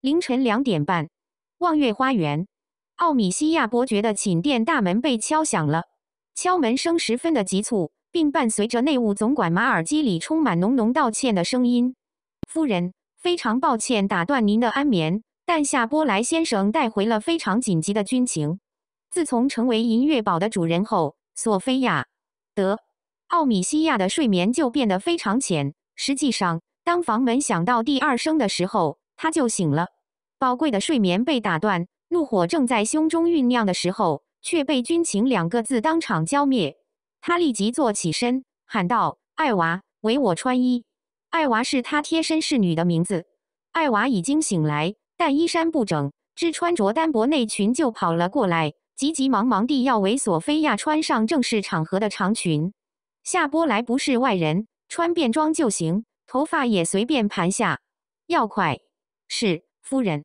凌晨两点半，望月花园奥米西亚伯爵的寝殿大门被敲响了。敲门声十分的急促，并伴随着内务总管马尔基里充满浓浓道歉的声音：“夫人，非常抱歉打断您的安眠，但夏波莱先生带回了非常紧急的军情。”自从成为银月堡的主人后，索菲亚·德·奥米西亚的睡眠就变得非常浅。实际上，当房门响到第二声的时候。他就醒了，宝贵的睡眠被打断，怒火正在胸中酝酿的时候，却被“军情”两个字当场浇灭。他立即坐起身，喊道：“艾娃，为我穿衣。”艾娃是他贴身侍女的名字。艾娃已经醒来，但衣衫不整，只穿着单薄内裙就跑了过来，急急忙忙地要为索菲亚穿上正式场合的长裙。夏波莱不是外人，穿便装就行，头发也随便盘下，要快。是夫人，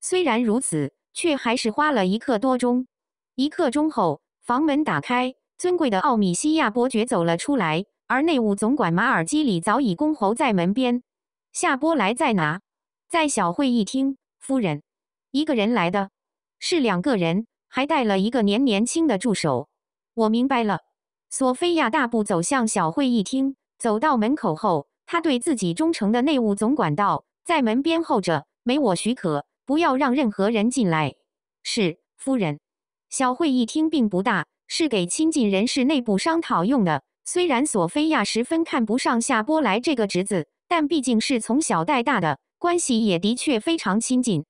虽然如此，却还是花了一刻多钟。一刻钟后，房门打开，尊贵的奥米西亚伯爵走了出来，而内务总管马尔基里早已恭候在门边。夏波莱在哪？在小会议厅。夫人，一个人来的？是两个人，还带了一个年年轻的助手。我明白了。索菲亚大步走向小会议厅，走到门口后，她对自己忠诚的内务总管道。在门边候着，没我许可，不要让任何人进来。是夫人。小会一听，并不大，是给亲近人士内部商讨用的。虽然索菲亚十分看不上夏波莱这个侄子，但毕竟是从小带大的，关系也的确非常亲近。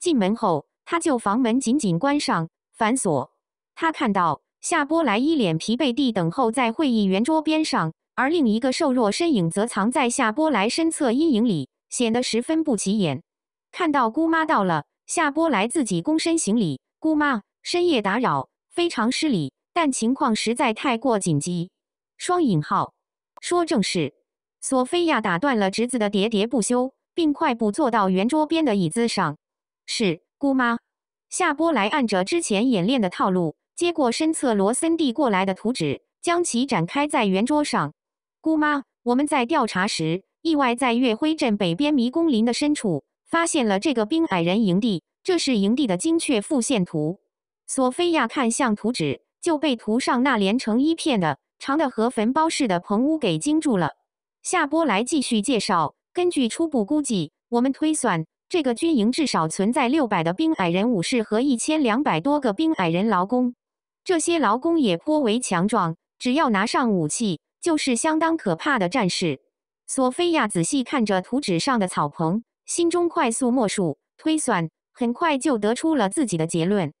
进门后，他就房门紧紧关上，反锁。他看到夏波莱一脸疲惫地等候在会议圆桌边上，而另一个瘦弱身影则藏在夏波莱身侧阴影里。显得十分不起眼。看到姑妈到了，夏波来自己躬身行礼。姑妈深夜打扰，非常失礼，但情况实在太过紧急。双引号说正事。索菲亚打断了侄子的喋喋不休，并快步坐到圆桌边的椅子上。是姑妈。夏波来按着之前演练的套路，接过身侧罗森递过来的图纸，将其展开在圆桌上。姑妈，我们在调查时。意外在月辉镇北边迷宫林的深处发现了这个冰矮人营地。这是营地的精确复线图。索菲亚看向图纸，就被图上那连成一片的长的和坟包似的棚屋给惊住了。下波来继续介绍。根据初步估计，我们推算这个军营至少存在六百的冰矮人武士和一千两百多个冰矮人劳工。这些劳工也颇为强壮，只要拿上武器，就是相当可怕的战士。索菲亚仔细看着图纸上的草棚，心中快速默数、推算，很快就得出了自己的结论。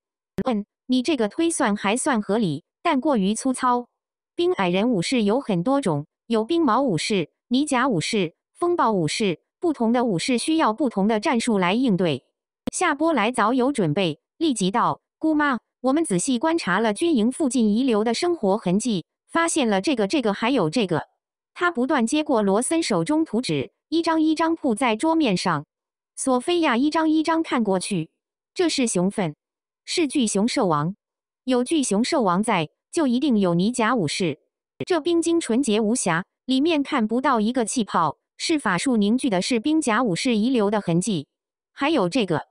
嗯，你这个推算还算合理，但过于粗糙。冰矮人武士有很多种，有冰矛武士、泥甲武士、风暴武士，不同的武士需要不同的战术来应对。夏波莱早有准备，立即道：“姑妈，我们仔细观察了军营附近遗留的生活痕迹，发现了这个、这个，还有这个。”他不断接过罗森手中图纸，一张一张铺在桌面上。索菲亚一张一张看过去，这是雄粪，是巨熊兽王。有巨熊兽王在，就一定有泥甲武士。这冰晶纯洁无瑕，里面看不到一个气泡，是法术凝聚的，是冰甲武士遗留的痕迹。还有这个，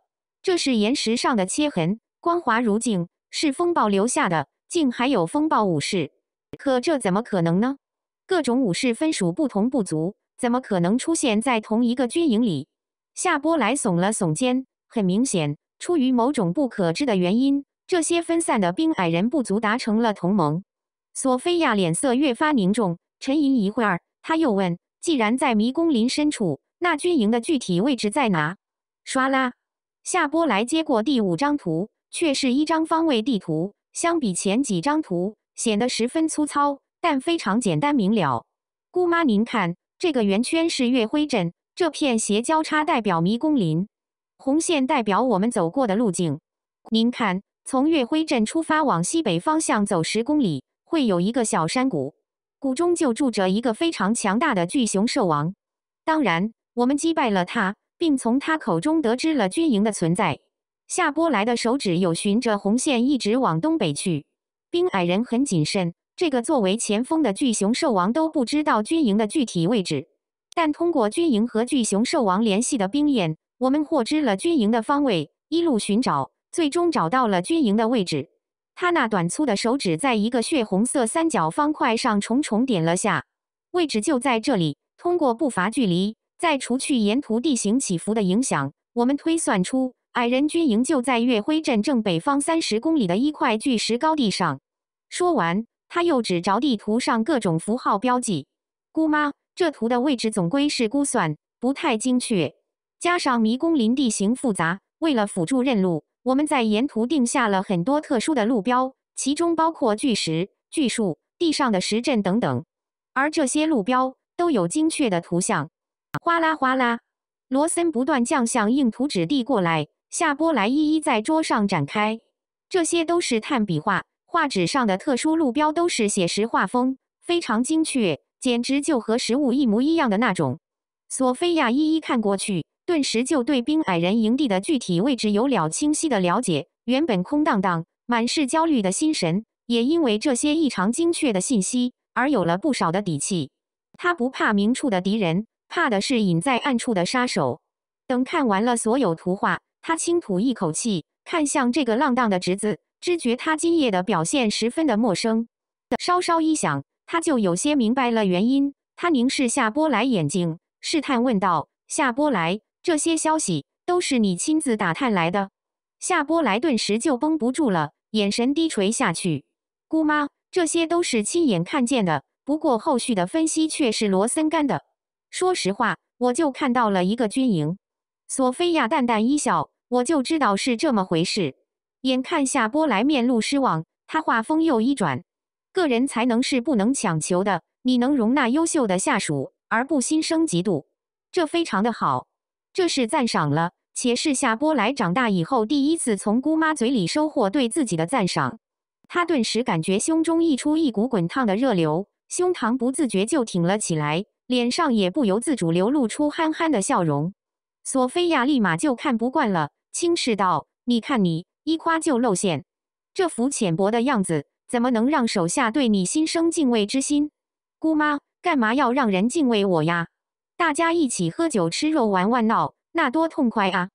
这是岩石上的切痕，光滑如镜，是风暴留下的。竟还有风暴武士，可这怎么可能呢？各种武士分属不同部族，怎么可能出现在同一个军营里？夏波莱耸了耸肩，很明显，出于某种不可知的原因，这些分散的冰矮人部族达成了同盟。索菲亚脸色越发凝重，沉吟一会儿，他又问：“既然在迷宫林深处，那军营的具体位置在哪？”刷啦，夏波莱接过第五张图，却是一张方位地图，相比前几张图，显得十分粗糙。但非常简单明了，姑妈，您看，这个圆圈是月辉镇，这片斜交叉代表迷宫林，红线代表我们走过的路径。您看，从月辉镇出发往西北方向走十公里，会有一个小山谷，谷中就住着一个非常强大的巨熊兽王。当然，我们击败了他，并从他口中得知了军营的存在。下波来的手指有循着红线一直往东北去，冰矮人很谨慎。这个作为前锋的巨熊兽王都不知道军营的具体位置，但通过军营和巨熊兽王联系的兵眼，我们获知了军营的方位，一路寻找，最终找到了军营的位置。他那短粗的手指在一个血红色三角方块上重重点了下，位置就在这里。通过步伐距离，再除去沿途地形起伏的影响，我们推算出矮人军营就在月辉镇正北方三十公里的一块巨石高地上。说完。他又指着地图上各种符号标记：“姑妈，这图的位置总归是估算，不太精确。加上迷宫林地形复杂，为了辅助认路，我们在沿途定下了很多特殊的路标，其中包括巨石、巨树、地上的石阵等等。而这些路标都有精确的图像。”哗啦哗啦，罗森不断将向硬图纸递过来，下波来一一在桌上展开。这些都是炭笔画。画纸上的特殊路标都是写实画风，非常精确，简直就和实物一模一样的那种。索菲亚一一看过去，顿时就对冰矮人营地的具体位置有了清晰的了解。原本空荡荡、满是焦虑的心神，也因为这些异常精确的信息而有了不少的底气。他不怕明处的敌人，怕的是隐在暗处的杀手。等看完了所有图画，他轻吐一口气，看向这个浪荡的侄子。知觉他今夜的表现十分的陌生，的稍稍一想，他就有些明白了原因。他凝视夏波莱眼睛，试探问道：“夏波莱，这些消息都是你亲自打探来的？”夏波莱顿时就绷不住了，眼神低垂下去。“姑妈，这些都是亲眼看见的，不过后续的分析却是罗森干的。说实话，我就看到了一个军营。”索菲亚淡淡一笑：“我就知道是这么回事。”眼看夏波莱面露失望，他话锋又一转：“个人才能是不能强求的。你能容纳优秀的下属而不心生嫉妒，这非常的好。这是赞赏了，且是夏波莱长大以后第一次从姑妈嘴里收获对自己的赞赏。”他顿时感觉胸中溢出一股滚烫的热流，胸膛不自觉就挺了起来，脸上也不由自主流露出憨憨的笑容。索菲亚立马就看不惯了，轻视道：“你看你。”一夸就露馅，这副浅薄的样子怎么能让手下对你心生敬畏之心？姑妈，干嘛要让人敬畏我呀？大家一起喝酒吃肉玩玩闹，那多痛快啊！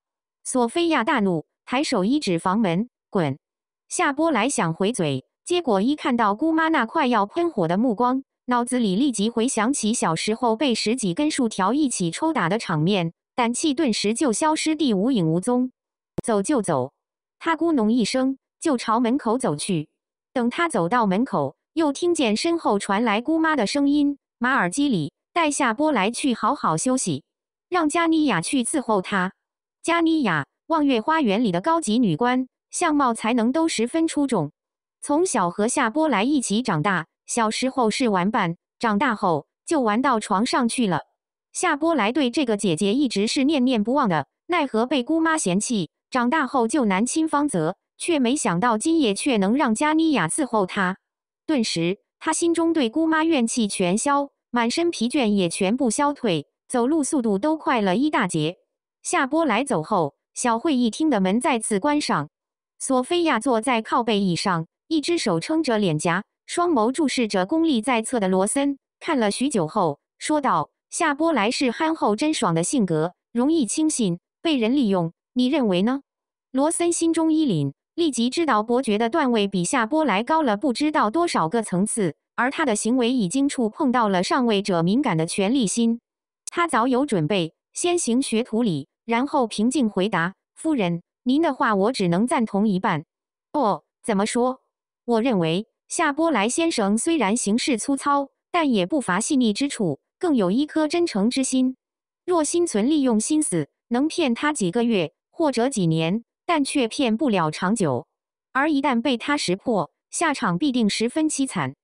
索菲亚大怒，抬手一指房门：“滚！”下波来想回嘴，结果一看到姑妈那快要喷火的目光，脑子里立即回想起小时候被十几根树条一起抽打的场面，胆气顿时就消失地无影无踪。走就走。他咕哝一声，就朝门口走去。等他走到门口，又听见身后传来姑妈的声音：“马尔基里，带夏波来去好好休息，让加尼亚去伺候他。”加尼亚，望月花园里的高级女官，相貌才能都十分出众。从小和夏波来一起长大，小时候是玩伴，长大后就玩到床上去了。夏波来对这个姐姐一直是念念不忘的，奈何被姑妈嫌弃。长大后就难亲芳泽，却没想到今夜却能让加尼亚伺候他。顿时，他心中对姑妈怨气全消，满身疲倦也全部消退，走路速度都快了一大截。夏波莱走后，小会议厅的门再次关上。索菲亚坐在靠背椅上，一只手撑着脸颊，双眸注视着功力在侧的罗森，看了许久后说道：“夏波莱是憨厚真爽的性格，容易轻信，被人利用，你认为呢？”罗森心中一凛，立即知道伯爵的段位比夏波莱高了不知道多少个层次，而他的行为已经触碰到了上位者敏感的权力心。他早有准备，先行学徒礼，然后平静回答：“夫人，您的话我只能赞同一半。哦，怎么说？我认为夏波莱先生虽然行事粗糙，但也不乏细腻之处，更有一颗真诚之心。若心存利用心思，能骗他几个月或者几年。”但却骗不了长久，而一旦被他识破，下场必定十分凄惨。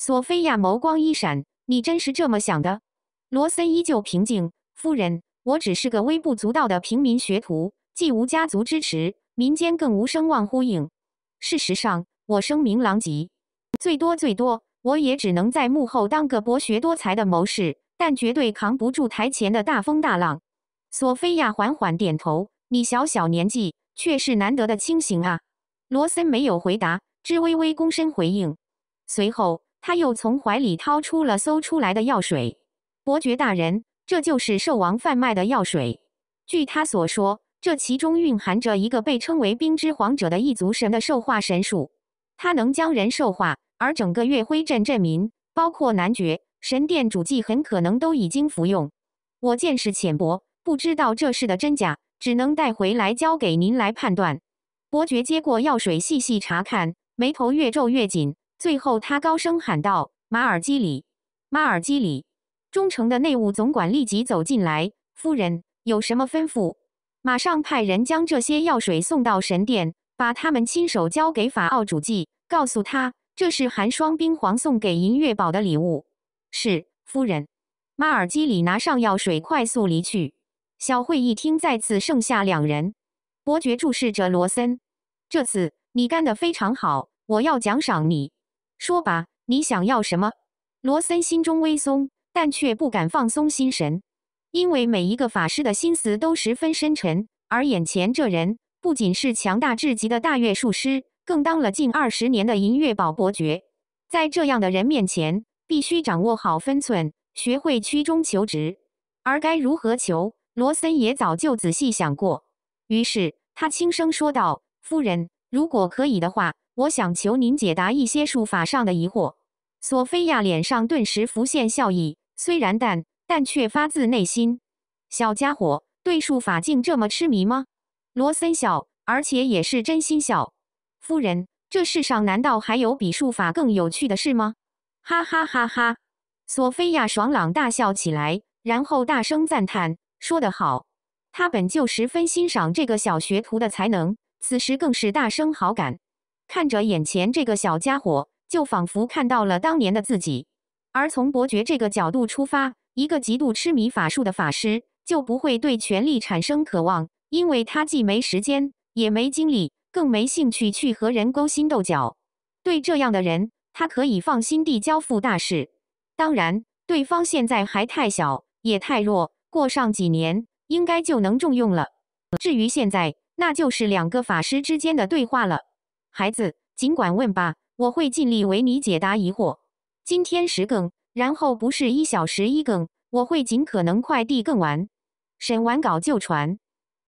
索菲亚眸光一闪：“你真是这么想的？”罗森依旧平静：“夫人，我只是个微不足道的平民学徒，既无家族支持，民间更无声望呼应。事实上，我声名狼藉，最多最多，我也只能在幕后当个博学多才的谋士，但绝对扛不住台前的大风大浪。”索菲亚缓缓点头：“你小小年纪。”却是难得的清醒啊！罗森没有回答，只微微躬身回应。随后，他又从怀里掏出了搜出来的药水。伯爵大人，这就是兽王贩卖的药水。据他所说，这其中蕴含着一个被称为“冰之皇者”的异族神的兽化神术，它能将人兽化。而整个月辉镇镇民，包括男爵、神殿主祭，很可能都已经服用。我见识浅薄，不知道这事的真假。只能带回来交给您来判断。伯爵接过药水，细细查看，眉头越皱越紧。最后，他高声喊道：“马尔基里，马尔基里！”忠诚的内务总管立即走进来：“夫人有什么吩咐？马上派人将这些药水送到神殿，把他们亲手交给法奥主祭，告诉他这是寒霜冰皇送给银月堡的礼物。”“是，夫人。”马尔基里拿上药水，快速离去。小慧一听，再次剩下两人。伯爵注视着罗森，这次你干得非常好，我要奖赏你。说吧，你想要什么？罗森心中微松，但却不敢放松心神，因为每一个法师的心思都十分深沉。而眼前这人，不仅是强大至极的大月术师，更当了近二十年的银月堡伯爵。在这样的人面前，必须掌握好分寸，学会曲中求直。而该如何求？罗森也早就仔细想过，于是他轻声说道：“夫人，如果可以的话，我想求您解答一些术法上的疑惑。”索菲亚脸上顿时浮现笑意，虽然淡，但却发自内心。小家伙对术法竟这么痴迷吗？罗森笑，而且也是真心笑。夫人，这世上难道还有比术法更有趣的事吗？哈哈哈哈！索菲亚爽朗大笑起来，然后大声赞叹。说得好，他本就十分欣赏这个小学徒的才能，此时更是大声好感。看着眼前这个小家伙，就仿佛看到了当年的自己。而从伯爵这个角度出发，一个极度痴迷法术的法师，就不会对权力产生渴望，因为他既没时间，也没精力，更没兴趣去和人勾心斗角。对这样的人，他可以放心地交付大事。当然，对方现在还太小，也太弱。过上几年，应该就能重用了。至于现在，那就是两个法师之间的对话了。孩子，尽管问吧，我会尽力为你解答疑惑。今天十更，然后不是一小时一更，我会尽可能快递更完，审完稿就传。